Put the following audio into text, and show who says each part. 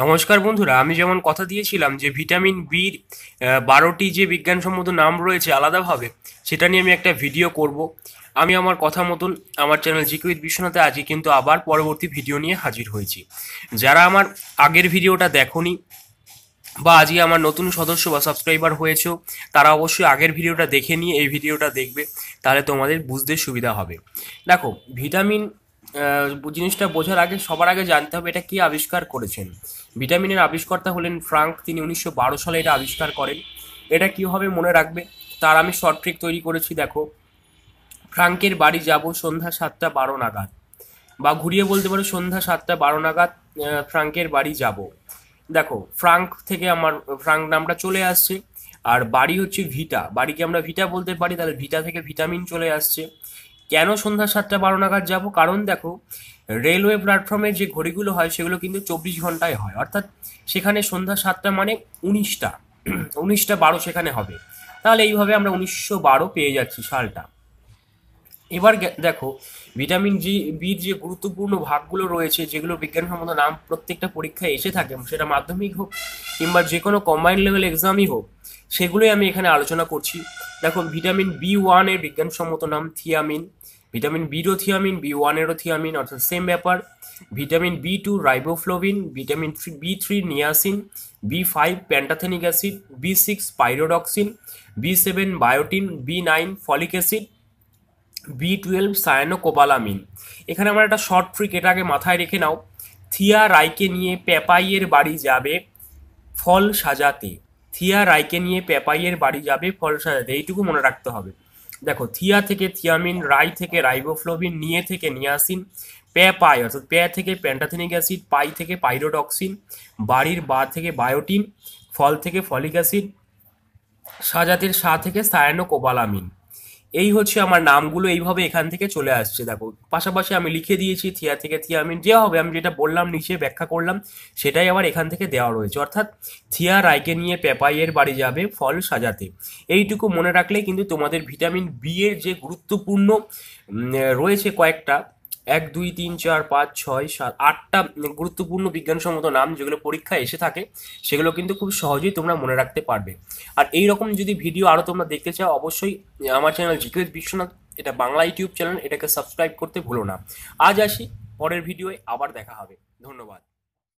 Speaker 1: নমস্কার বন্ধুরা আমি যেমন কথা দিয়েছিলাম যে ভিটামিন বির বারোটি যে বিজ্ঞানসম্মত নাম রয়েছে আলাদাভাবে সেটা নিয়ে আমি একটা ভিডিও করব আমি আমার কথা মতন আমার চ্যানেল জিকুইদ বিশ্বনাথে আছি কিন্তু আবার পরবর্তী ভিডিও নিয়ে হাজির হয়েছি যারা আমার আগের ভিডিওটা দেখনি বা আজকে আমার নতুন সদস্য বা সাবস্ক্রাইবার হয়েছো তারা অবশ্যই আগের ভিডিওটা দেখে নিয়ে এই ভিডিওটা দেখবে তাহলে তোমাদের বুঝতে সুবিধা হবে দেখো ভিটামিন জিনিসটা বোঝার আগে সবার আগে জানতে হবে এটা কি আবিষ্কার করেছেন ভিটামিনের আবিষ্কর্তা হলেন ফ্রাঙ্ক তিনি উনিশশো বারো সালে এটা আবিষ্কার করেন এটা কীভাবে মনে রাখবে তার আমি শর্ট ট্রিক তৈরি করেছি দেখো ফ্রাঙ্কের বাড়ি যাব সন্ধ্যা সাতটা বারো নাগাদ বা ঘুরিয়ে বলতে পারো সন্ধ্যা সাতটা বারো নাগাদ ফ্রাঙ্কের বাড়ি যাব দেখো ফ্রাঙ্ক থেকে আমার ফ্রাঙ্ক নামটা চলে আসছে আর বাড়ি হচ্ছে ভিটা বাড়িকে আমরা ভিটা বলতে পারি তাহলে ভিটা থেকে ভিটামিন চলে আসছে কেন সন্ধ্যা সাতটা বারো নাগাদ যাব কারণ দেখো রেলওয়ে প্ল্যাটফর্মে যে ঘড়িগুলো হয় সেগুলো কিন্তু চব্বিশ ঘন্টায় হয় অর্থাৎ সেখানে সন্ধ্যা সাতটা মানে উনিশটা উনিশটা বারো সেখানে হবে তাহলে এইভাবে আমরা উনিশশো বারো পেয়ে যাচ্ছি সালটা এবার দেখো ভিটামিন জি বির যে গুরুত্বপূর্ণ ভাগগুলো রয়েছে যেগুলো বিজ্ঞানসম্মত নাম প্রত্যেকটা পরীক্ষায় এসে থাকে সেটা মাধ্যমিক হোক কিংবা যে কোনো কম্বাইন্ড লেভেল এক্সামই হোক সেগুলোই আমি এখানে আলোচনা করছি দেখো ভিটামিন বি ওয়ানের বিজ্ঞানসম্মত নাম থিয়ামিন ভিটামিন বিরও থিয়ামিন বি ওয়ানেরও থিয়ামিন অর্থাৎ সেম ব্যাপার vitamin B two riboflavin vitamin B three niacin B five pantothenic acid B six pyridoxine B seven biotin B nine folic acid B twelve cyanocobalamin এখানে আমার একটা short trick এটাকে মাথায় রেখে নাও থিয়া রায়কে নিয়ে পেপাইয়ের বাড়ি যাবে ফল সাজাতে থিয়া রায়কে নিয়ে পেপাইয়ের বাড়ি যাবে ফল সাজাতে এইটুকু মনে রাখতে হবে দেখো থিয়া থেকে থিয়ামিন রাই থেকে রাইবোফ্লোবিন নিয়ে থেকে নিয়াসিন পে পাই অর্থাৎ প্যা থেকে প্যান্টাথিনিক অ্যাসিড পাই থেকে পাইরোডক্সিন বাড়ির বা থেকে বায়োটিন ফল থেকে ফলিক অ্যাসিড সাজাতের সা থেকে সায়ানো কোবালামিন এই হচ্ছে আমার নামগুলো এইভাবে এখান থেকে চলে আসছে দেখো পাশাপাশি আমি লিখে দিয়েছি থিয়া থেকে থিয়া আমি দেওয়া হবে আমি যেটা বললাম নিচে ব্যাখ্যা করলাম সেটাই আবার এখান থেকে দেওয়া রয়েছে অর্থাৎ থিয়া রায়কে নিয়ে পেপাইয়ের বাড়ি যাবে ফল সাজাতে এইটুকু মনে রাখলে কিন্তু তোমাদের ভিটামিন বি এর যে গুরুত্বপূর্ণ রয়েছে কয়েকটা এক দুই তিন চার পাঁচ ছয় সাত আটটা গুরুত্বপূর্ণ বিজ্ঞানসম্মত নাম যেগুলো পরীক্ষায় এসে থাকে সেগুলো কিন্তু খুব সহজেই তোমরা মনে রাখতে পারবে আর এই রকম যদি ভিডিও আরও তোমরা দেখতে চাও অবশ্যই আমার চ্যানেল জিকে বিশ্বনাথ এটা বাংলা ইউটিউব চ্যানেল এটাকে সাবস্ক্রাইব করতে ভুলো না আজ আসি পরের ভিডিওয় আবার দেখা হবে ধন্যবাদ